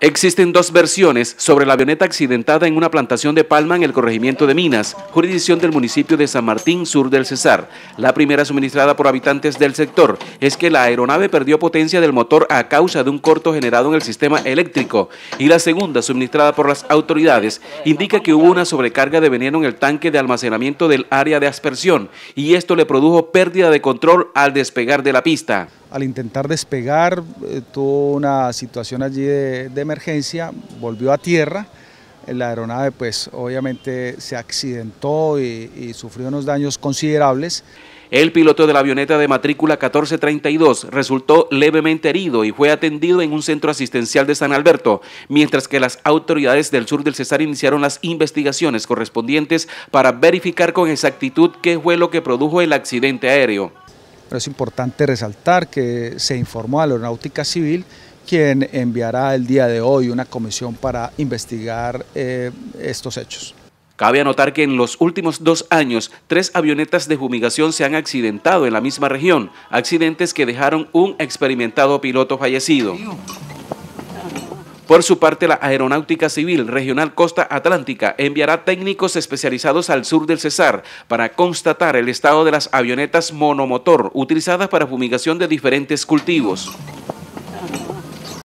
Existen dos versiones sobre la avioneta accidentada en una plantación de palma en el corregimiento de Minas, jurisdicción del municipio de San Martín, sur del Cesar. La primera suministrada por habitantes del sector es que la aeronave perdió potencia del motor a causa de un corto generado en el sistema eléctrico y la segunda, suministrada por las autoridades, indica que hubo una sobrecarga de veneno en el tanque de almacenamiento del área de aspersión y esto le produjo pérdida de control al despegar de la pista al intentar despegar, eh, tuvo una situación allí de, emergencia, volvió a tierra, la aeronave pues obviamente se accidentó y, y sufrió unos daños considerables. El piloto de la avioneta de matrícula 1432 resultó levemente herido y fue atendido en un centro asistencial de San Alberto, mientras que las autoridades del sur del Cesar iniciaron las investigaciones correspondientes para verificar con exactitud qué fue lo que produjo el accidente aéreo. Pero es importante resaltar que se informó a la Aeronáutica Civil quien enviará el día de hoy una comisión para investigar eh, estos hechos. Cabe anotar que en los últimos dos años, tres avionetas de fumigación se han accidentado en la misma región, accidentes que dejaron un experimentado piloto fallecido. Por su parte, la Aeronáutica Civil Regional Costa Atlántica enviará técnicos especializados al sur del Cesar para constatar el estado de las avionetas monomotor utilizadas para fumigación de diferentes cultivos.